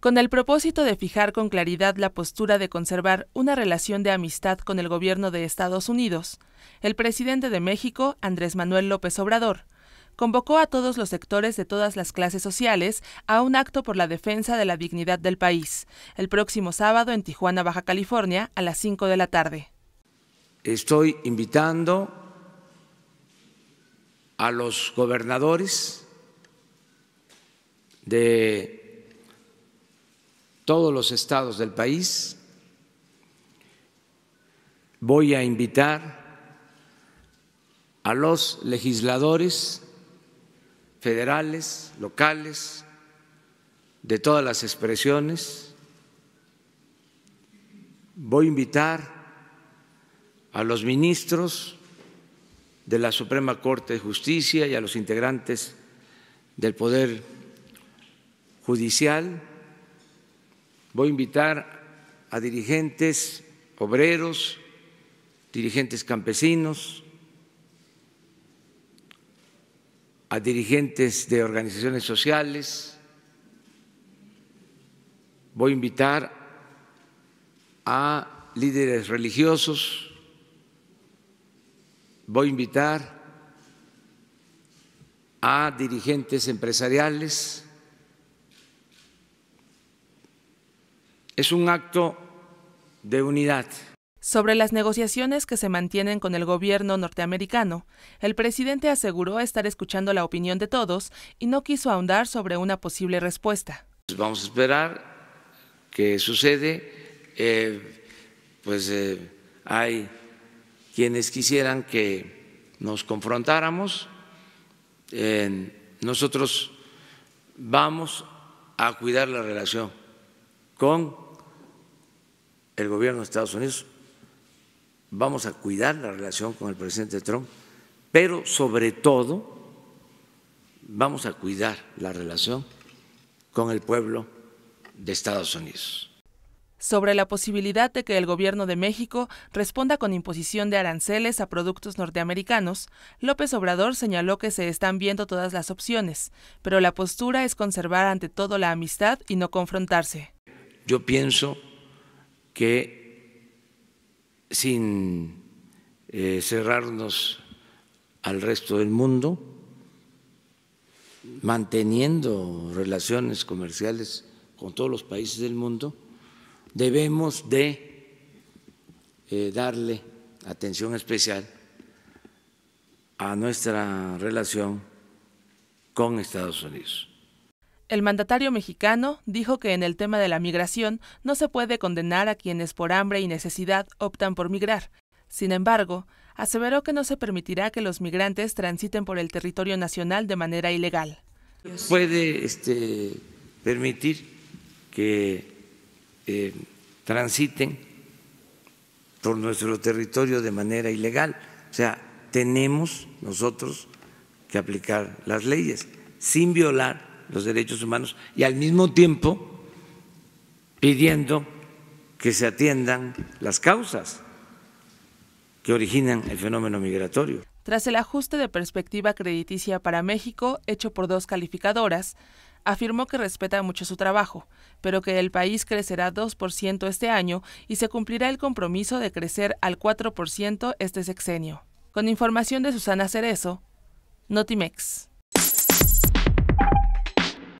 Con el propósito de fijar con claridad la postura de conservar una relación de amistad con el gobierno de Estados Unidos, el presidente de México, Andrés Manuel López Obrador, convocó a todos los sectores de todas las clases sociales a un acto por la defensa de la dignidad del país, el próximo sábado en Tijuana, Baja California, a las 5 de la tarde. Estoy invitando a los gobernadores de todos los estados del país. Voy a invitar a los legisladores federales, locales, de todas las expresiones. Voy a invitar a los ministros de la Suprema Corte de Justicia y a los integrantes del Poder Judicial Voy a invitar a dirigentes obreros, dirigentes campesinos, a dirigentes de organizaciones sociales. Voy a invitar a líderes religiosos. Voy a invitar a dirigentes empresariales. es un acto de unidad. Sobre las negociaciones que se mantienen con el gobierno norteamericano, el presidente aseguró estar escuchando la opinión de todos y no quiso ahondar sobre una posible respuesta. Pues vamos a esperar qué sucede. Eh, pues eh, hay quienes quisieran que nos confrontáramos. Eh, nosotros vamos a cuidar la relación con el gobierno de Estados Unidos, vamos a cuidar la relación con el presidente Trump, pero sobre todo vamos a cuidar la relación con el pueblo de Estados Unidos. Sobre la posibilidad de que el gobierno de México responda con imposición de aranceles a productos norteamericanos, López Obrador señaló que se están viendo todas las opciones, pero la postura es conservar ante todo la amistad y no confrontarse. Yo pienso que sin eh, cerrarnos al resto del mundo, manteniendo relaciones comerciales con todos los países del mundo, debemos de eh, darle atención especial a nuestra relación con Estados Unidos. El mandatario mexicano dijo que en el tema de la migración no se puede condenar a quienes por hambre y necesidad optan por migrar. Sin embargo, aseveró que no se permitirá que los migrantes transiten por el territorio nacional de manera ilegal. Puede este, permitir que eh, transiten por nuestro territorio de manera ilegal. O sea, tenemos nosotros que aplicar las leyes sin violar los derechos humanos y al mismo tiempo pidiendo que se atiendan las causas que originan el fenómeno migratorio. Tras el ajuste de perspectiva crediticia para México hecho por dos calificadoras, afirmó que respeta mucho su trabajo, pero que el país crecerá 2% este año y se cumplirá el compromiso de crecer al 4% este sexenio. Con información de Susana Cerezo, Notimex.